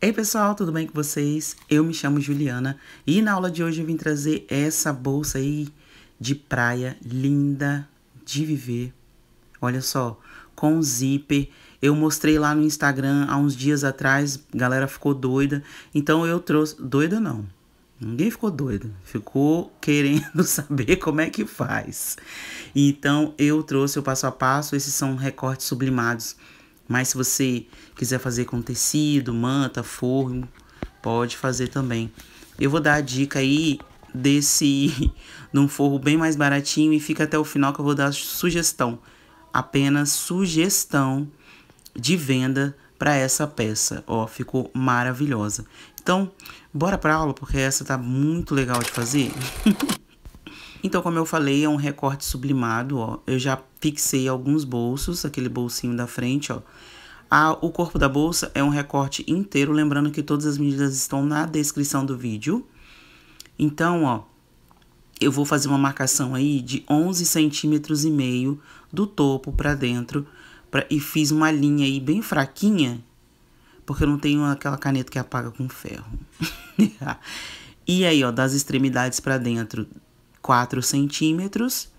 Ei pessoal, tudo bem com vocês? Eu me chamo Juliana e na aula de hoje eu vim trazer essa bolsa aí de praia linda de viver. Olha só, com zíper. Eu mostrei lá no Instagram há uns dias atrás, galera ficou doida. Então eu trouxe. Doida não. Ninguém ficou doido, ficou querendo saber como é que faz. Então eu trouxe o passo a passo, esses são recortes sublimados mas se você quiser fazer com tecido, manta, forno, pode fazer também. Eu vou dar a dica aí desse de um forro bem mais baratinho e fica até o final que eu vou dar sugestão, apenas sugestão de venda para essa peça. Ó, ficou maravilhosa. Então, bora para aula porque essa tá muito legal de fazer. Então, como eu falei, é um recorte sublimado, ó. Eu já fixei alguns bolsos, aquele bolsinho da frente, ó. A, o corpo da bolsa é um recorte inteiro, lembrando que todas as medidas estão na descrição do vídeo. Então, ó, eu vou fazer uma marcação aí de 11 centímetros e meio do topo para dentro pra, e fiz uma linha aí bem fraquinha, porque eu não tenho aquela caneta que apaga com ferro. e aí, ó, das extremidades para dentro, 4 centímetros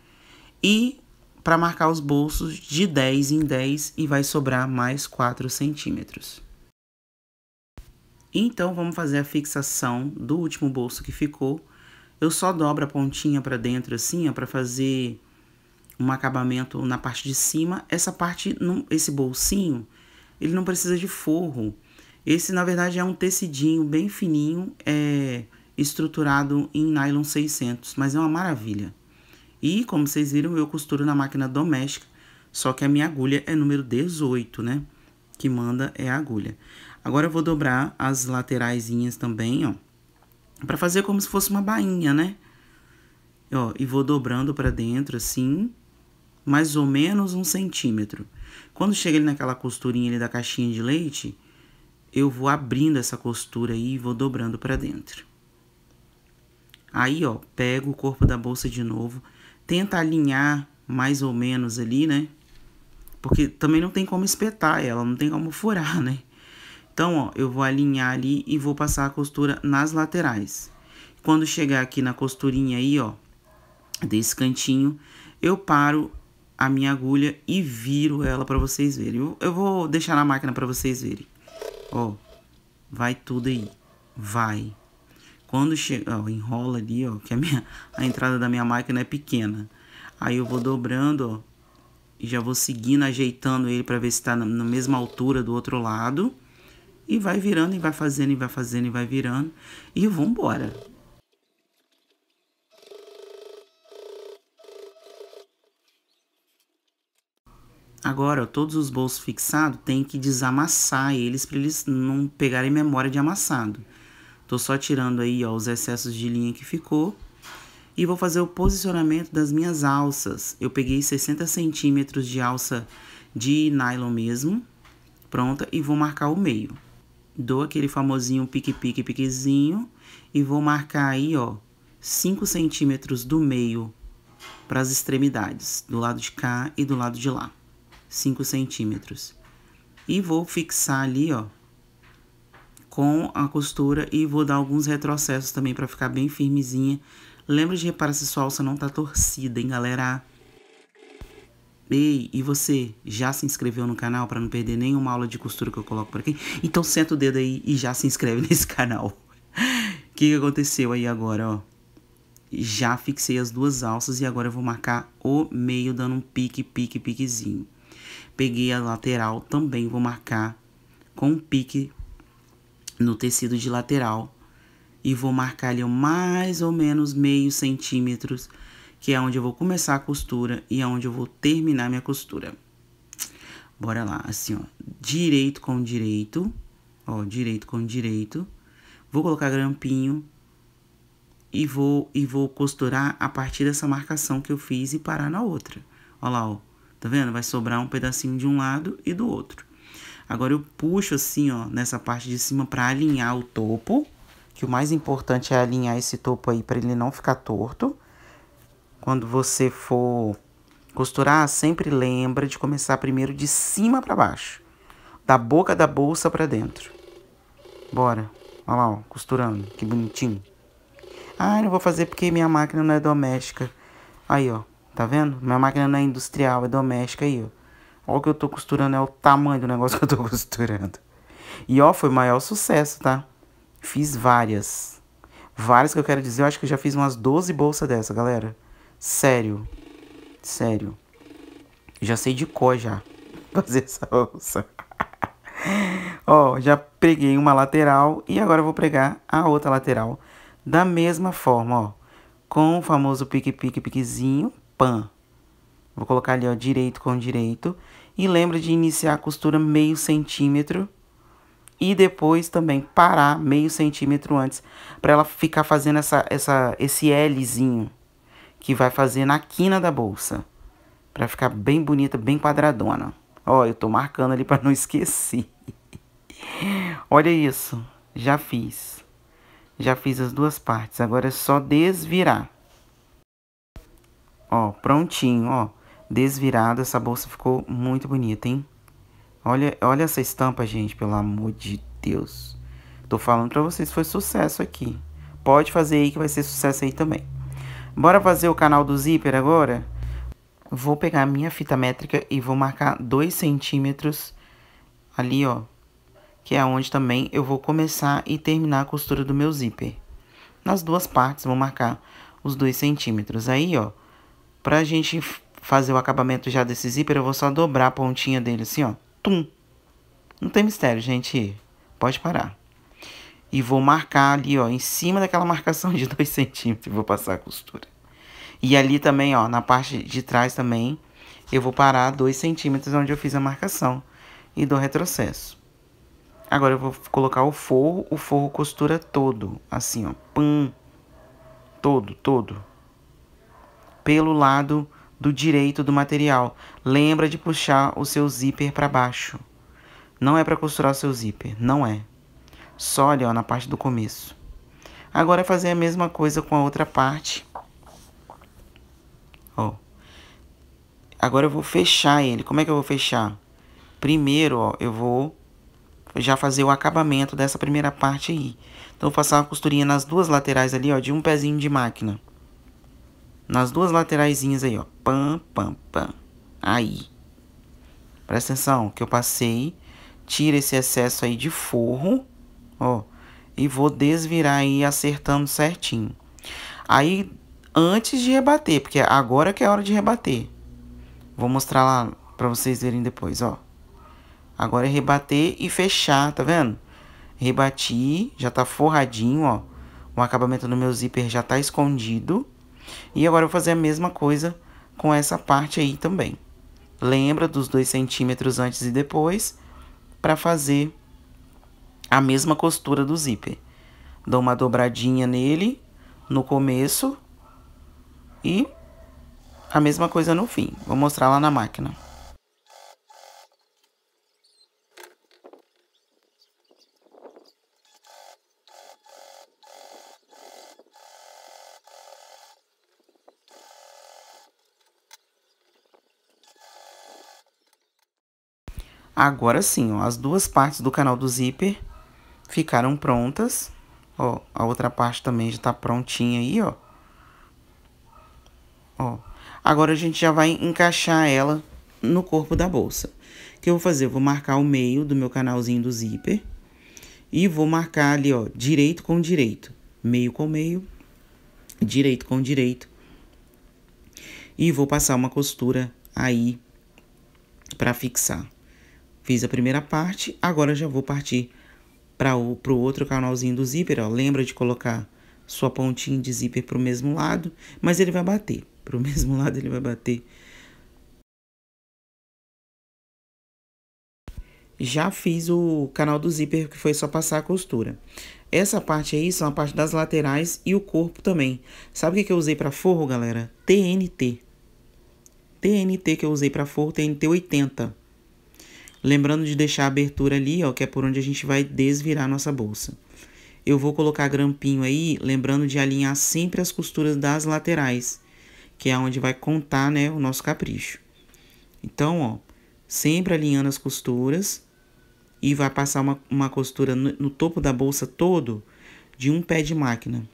e para marcar os bolsos de 10 em 10 e vai sobrar mais 4 centímetros. Então, vamos fazer a fixação do último bolso que ficou. Eu só dobro a pontinha para dentro assim, para fazer um acabamento na parte de cima. Essa parte, não, esse bolsinho, ele não precisa de forro. Esse, na verdade, é um tecidinho bem fininho, é estruturado em nylon 600, mas é uma maravilha. E, como vocês viram, eu costuro na máquina doméstica, só que a minha agulha é número 18, né? Que manda é a agulha. Agora eu vou dobrar as lateraisinhas também, ó, para fazer como se fosse uma bainha, né? Ó, e vou dobrando para dentro assim, mais ou menos um centímetro. Quando chega ali naquela costurinha ali da caixinha de leite, eu vou abrindo essa costura aí e vou dobrando para dentro. Aí, ó, pega o corpo da bolsa de novo, tenta alinhar mais ou menos ali, né? Porque também não tem como espetar ela, não tem como furar, né? Então, ó, eu vou alinhar ali e vou passar a costura nas laterais. Quando chegar aqui na costurinha aí, ó, desse cantinho, eu paro a minha agulha e viro ela para vocês verem. Eu, eu vou deixar na máquina para vocês verem. Ó, vai tudo aí. Vai. Quando chega, ó, enrola ali, ó, que a, minha, a entrada da minha máquina é pequena. Aí eu vou dobrando, ó, e já vou seguindo, ajeitando ele para ver se está na, na mesma altura do outro lado. E vai virando, e vai fazendo, e vai fazendo, e vai virando. E embora. Agora, todos os bolsos fixados, tem que desamassar eles para eles não pegarem memória de amassado. Tô só tirando aí ó, os excessos de linha que ficou. E vou fazer o posicionamento das minhas alças. Eu peguei 60 centímetros de alça de nylon mesmo. Pronta. E vou marcar o meio. Dou aquele famosinho pique-pique, piquezinho. E vou marcar aí, ó, 5 centímetros do meio para as extremidades. Do lado de cá e do lado de lá. 5 centímetros. E vou fixar ali, ó, com a costura e vou dar alguns retrocessos também para ficar bem firmezinha. Lembra de reparar se sua alça não tá torcida, hein, galera? Ei, e você já se inscreveu no canal para não perder nenhuma aula de costura que eu coloco por aqui? Então senta o dedo aí e já se inscreve nesse canal. O que, que aconteceu aí agora, ó? Já fixei as duas alças e agora eu vou marcar o meio dando um pique, pique, piquezinho. Peguei a lateral também, vou marcar com um pique no tecido de lateral e vou marcar ali mais ou menos meio centímetros, que é onde eu vou começar a costura e é onde eu vou terminar minha costura. Bora lá, assim, ó, direito com direito, ó, direito com direito. Vou colocar grampinho e vou e vou costurar a partir dessa marcação que eu fiz e parar na outra. Ó lá, ó. Tá vendo? Vai sobrar um pedacinho de um lado e do outro. Agora eu puxo assim, ó, nessa parte de cima para alinhar o topo, que o mais importante é alinhar esse topo aí para ele não ficar torto. Quando você for costurar, sempre lembra de começar primeiro de cima para baixo, da boca da bolsa para dentro. Bora. Olha lá, ó, costurando, que bonitinho. Ah, não vou fazer porque minha máquina não é doméstica. Aí, ó, tá vendo? Minha máquina não é industrial, é doméstica aí, ó. Olha o que eu tô costurando, é o tamanho do negócio que eu tô costurando. E ó, foi o maior sucesso, tá? Fiz várias. Várias que eu quero dizer, eu acho que eu já fiz umas 12 bolsas dessa, galera. Sério. Sério. Já sei de cor já. Fazer essa bolsa. ó, já preguei uma lateral e agora eu vou pregar a outra lateral. Da mesma forma, ó. Com o famoso pique-pique-piquezinho, pan. Vou colocar ali, ó, direito com direito e lembra de iniciar a costura meio centímetro e depois também parar meio centímetro antes para ela ficar fazendo essa, essa, esse Lzinho que vai fazer na quina da bolsa para ficar bem bonita, bem quadradona. Ó, eu tô marcando ali para não esquecer. Olha isso, já fiz. Já fiz as duas partes, agora é só desvirar. Ó, prontinho, ó desvirada. Essa bolsa ficou muito bonita, hein? Olha, olha essa estampa, gente, pelo amor de Deus. Tô falando pra vocês, foi sucesso aqui. Pode fazer aí que vai ser sucesso aí também. Bora fazer o canal do zíper agora? Vou pegar a minha fita métrica e vou marcar 2 centímetros ali, ó. Que é onde também eu vou começar e terminar a costura do meu zíper. Nas duas partes, vou marcar os 2 centímetros. Aí, ó, pra gente fazer o acabamento já desse zíper, eu vou só dobrar a pontinha dele assim, ó. Tum! Não tem mistério, gente. Pode parar. E vou marcar ali, ó, em cima daquela marcação de 2 centímetros. Vou passar a costura. E ali também, ó, na parte de trás também, eu vou parar 2 centímetros onde eu fiz a marcação. E dou retrocesso. Agora eu vou colocar o forro. O forro costura todo, assim, ó. Pum! Todo, todo. Pelo lado do direito do material. Lembra de puxar o seu zíper para baixo. Não é para costurar o seu zíper, não é. Só ali ó, na parte do começo. Agora é fazer a mesma coisa com a outra parte. Ó. Agora eu vou fechar ele. Como é que eu vou fechar? Primeiro, ó, eu vou já fazer o acabamento dessa primeira parte aí. Então, vou passar uma costurinha nas duas laterais ali, ó, de um pezinho de máquina. Nas duas lateraisinhas aí, ó. Pam, pam, pam. Aí. Presta atenção que eu passei. Tira esse excesso aí de forro, ó. E vou desvirar aí acertando certinho. Aí, antes de rebater, porque agora que é hora de rebater. Vou mostrar lá pra vocês verem depois, ó. Agora é rebater e fechar, tá vendo? Rebati, já tá forradinho, ó. O acabamento no meu zíper já tá escondido. E agora eu vou fazer a mesma coisa com essa parte aí também. Lembra dos 2 centímetros antes e depois para fazer a mesma costura do zíper. Dou uma dobradinha nele no começo e a mesma coisa no fim. Vou mostrar lá na máquina. Agora sim, ó, as duas partes do canal do zíper ficaram prontas. Ó, a outra parte também já tá prontinha aí, ó. Ó. Agora a gente já vai encaixar ela no corpo da bolsa. O que eu vou fazer? Eu vou marcar o meio do meu canalzinho do zíper. E vou marcar ali, ó, direito com direito. Meio com meio. Direito com direito. E vou passar uma costura aí para fixar. Fiz a primeira parte, agora já vou partir para o pro outro canalzinho do zíper, ó. Lembra de colocar sua pontinha de zíper pro mesmo lado, mas ele vai bater. Pro mesmo lado ele vai bater. Já fiz o canal do zíper, que foi só passar a costura. Essa parte aí são a parte das laterais e o corpo também. Sabe o que eu usei para forro, galera? TNT. TNT que eu usei para forro, TNT 80. Lembrando de deixar a abertura ali, ó, que é por onde a gente vai desvirar nossa bolsa. Eu vou colocar grampinho aí, lembrando de alinhar sempre as costuras das laterais, que é onde vai contar, né, o nosso capricho. Então, ó, sempre alinhando as costuras e vai passar uma, uma costura no, no topo da bolsa todo de um pé de máquina.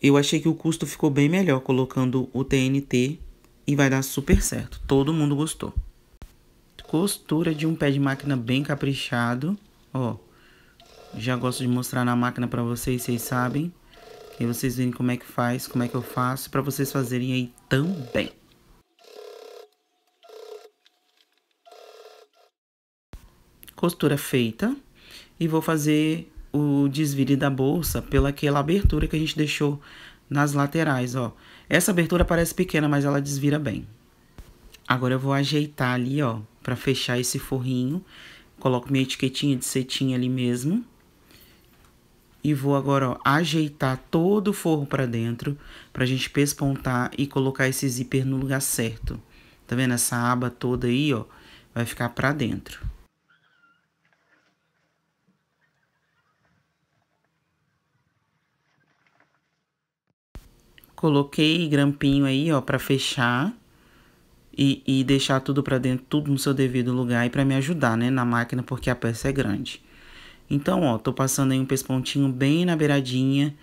Eu achei que o custo ficou bem melhor colocando o TNT e vai dar super certo. Todo mundo gostou costura de um pé de máquina bem caprichado, ó. Já gosto de mostrar na máquina para vocês, vocês sabem. E vocês verem como é que faz, como é que eu faço, para vocês fazerem aí também. Costura feita. E vou fazer o desvire da bolsa pela aquela abertura que a gente deixou nas laterais, ó. Essa abertura parece pequena, mas ela desvira bem. Agora eu vou ajeitar ali, ó, para fechar esse forrinho. Coloco minha etiquetinha de setinha ali mesmo. E vou agora, ó, ajeitar todo o forro para dentro, pra gente pespontar e colocar esse zíper no lugar certo. Tá vendo? Essa aba toda aí, ó, vai ficar pra dentro. Coloquei grampinho aí, ó, pra fechar e, e deixar tudo para dentro, tudo no seu devido lugar e para me ajudar, né, na máquina, porque a peça é grande. Então, ó, tô passando aí um pespontinho bem na beiradinha,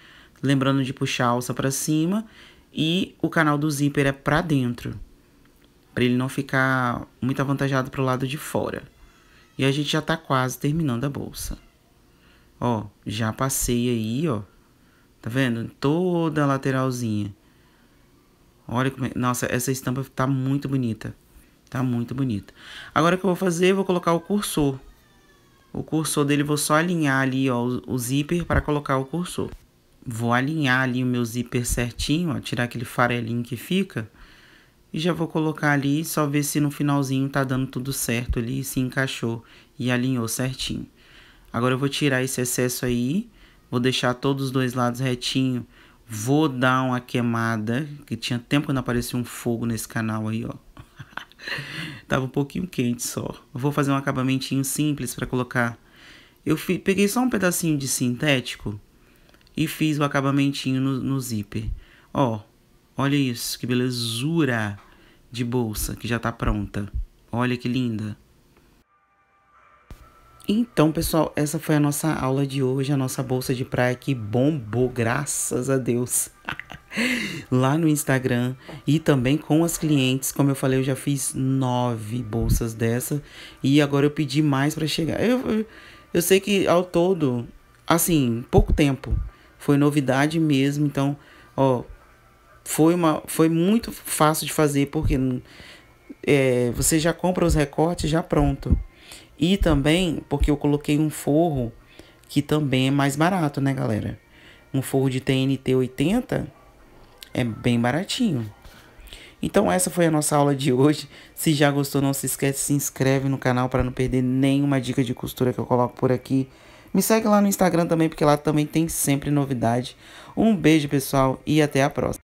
lembrando de puxar a alça para cima e o canal do zíper é para dentro, para ele não ficar muito avantajado para o lado de fora. E a gente já tá quase terminando a bolsa. Ó, já passei aí, ó. Tá vendo? Toda a lateralzinha. Olha como... É, nossa, essa estampa tá muito bonita. Tá muito bonita. Agora o que eu vou fazer, eu vou colocar o cursor. O cursor dele, vou só alinhar ali, ó, o, o zíper para colocar o cursor. Vou alinhar ali o meu zíper certinho, ó, tirar aquele farelinho que fica. E já vou colocar ali, só ver se no finalzinho tá dando tudo certo ali, se encaixou e alinhou certinho. Agora eu vou tirar esse excesso aí, vou deixar todos os dois lados retinho Vou dar uma queimada, que tinha tempo que não aparecia um fogo nesse canal aí, ó. Tava um pouquinho quente só. vou fazer um acabamentinho simples para colocar. Eu fi, peguei só um pedacinho de sintético e fiz o acabamentinho no, no zíper. Ó, olha isso, que belezura de bolsa que já tá pronta. Olha que linda. Então, pessoal, essa foi a nossa aula de hoje, a nossa bolsa de praia que bombou, graças a Deus. Lá no Instagram e também com as clientes, como eu falei, eu já fiz nove bolsas dessa e agora eu pedi mais para chegar. Eu, eu, sei que ao todo, assim, pouco tempo, foi novidade mesmo, então, ó, foi, uma, foi muito fácil de fazer porque é, você já compra os recortes já pronto. E também porque eu coloquei um forro que também é mais barato, né, galera? Um forro de TNT 80 é bem baratinho. Então essa foi a nossa aula de hoje. Se já gostou, não se esquece, se inscreve no canal para não perder nenhuma dica de costura que eu coloco por aqui. Me segue lá no Instagram também, porque lá também tem sempre novidade. Um beijo, pessoal, e até a próxima.